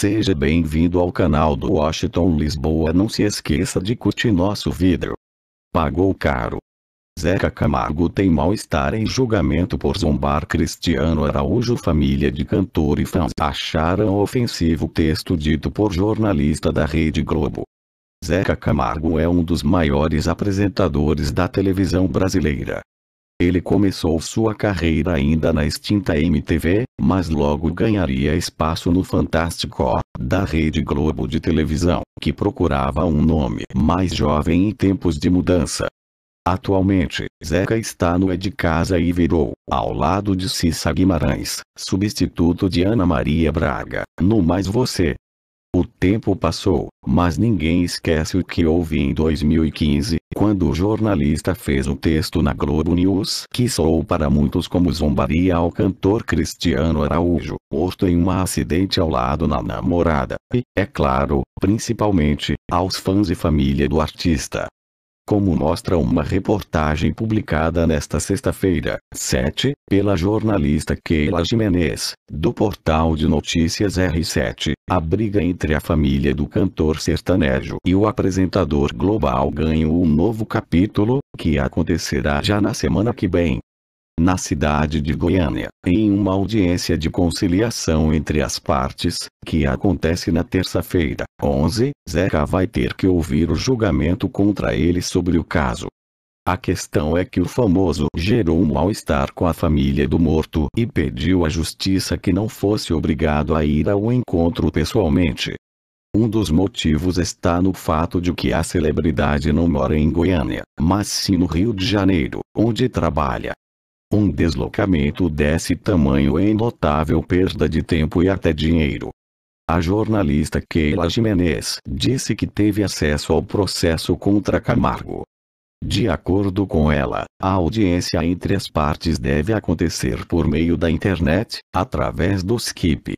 Seja bem-vindo ao canal do Washington Lisboa. Não se esqueça de curtir nosso vídeo. Pagou caro. Zeca Camargo tem mal-estar em julgamento por zombar Cristiano Araújo. Família de cantor e fãs acharam ofensivo texto dito por jornalista da Rede Globo. Zeca Camargo é um dos maiores apresentadores da televisão brasileira. Ele começou sua carreira ainda na extinta MTV, mas logo ganharia espaço no Fantástico, da Rede Globo de televisão, que procurava um nome mais jovem em tempos de mudança. Atualmente, Zeca está no É de Casa e virou, ao lado de Cissa Guimarães, substituto de Ana Maria Braga, no Mais Você. O tempo passou, mas ninguém esquece o que houve em 2015, quando o jornalista fez o texto na Globo News, que soou para muitos como zombaria ao cantor Cristiano Araújo, morto em um acidente ao lado na namorada, e, é claro, principalmente, aos fãs e família do artista como mostra uma reportagem publicada nesta sexta-feira, 7, pela jornalista Keila Jimenez, do portal de notícias R7, a briga entre a família do cantor sertanejo e o apresentador global ganhou um novo capítulo, que acontecerá já na semana que vem na cidade de Goiânia, em uma audiência de conciliação entre as partes, que acontece na terça-feira, 11, Zeca vai ter que ouvir o julgamento contra ele sobre o caso. A questão é que o famoso gerou um mal-estar com a família do morto e pediu à justiça que não fosse obrigado a ir ao encontro pessoalmente. Um dos motivos está no fato de que a celebridade não mora em Goiânia, mas sim no Rio de Janeiro, onde trabalha. Um deslocamento desse tamanho é notável perda de tempo e até dinheiro. A jornalista Keila Jimenez disse que teve acesso ao processo contra Camargo. De acordo com ela, a audiência entre as partes deve acontecer por meio da internet, através do Skype.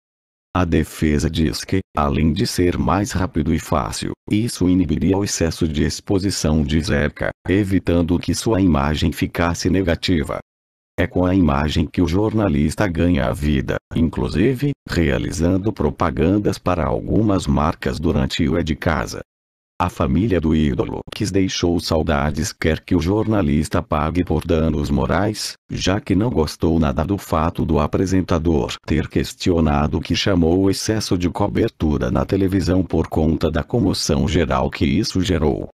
A defesa diz que, além de ser mais rápido e fácil, isso inibiria o excesso de exposição de Zeca, evitando que sua imagem ficasse negativa. É com a imagem que o jornalista ganha a vida, inclusive, realizando propagandas para algumas marcas durante o É de Casa. A família do ídolo que deixou saudades quer que o jornalista pague por danos morais, já que não gostou nada do fato do apresentador ter questionado que chamou o excesso de cobertura na televisão por conta da comoção geral que isso gerou.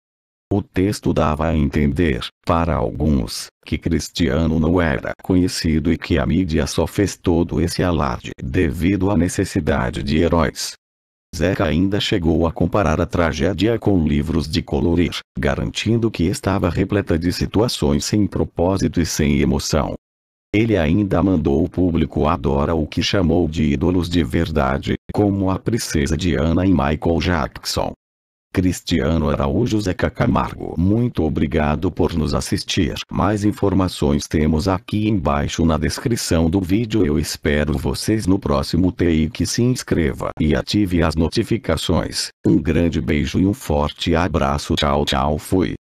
O texto dava a entender, para alguns, que Cristiano não era conhecido e que a mídia só fez todo esse alarde devido à necessidade de heróis. Zeca ainda chegou a comparar a tragédia com livros de colorir, garantindo que estava repleta de situações sem propósito e sem emoção. Ele ainda mandou o público adora o que chamou de ídolos de verdade, como a princesa Diana e Michael Jackson, Cristiano Araújo Zeca Camargo. Muito obrigado por nos assistir. Mais informações temos aqui embaixo na descrição do vídeo. Eu espero vocês no próximo TI que se inscreva e ative as notificações. Um grande beijo e um forte abraço. Tchau tchau fui.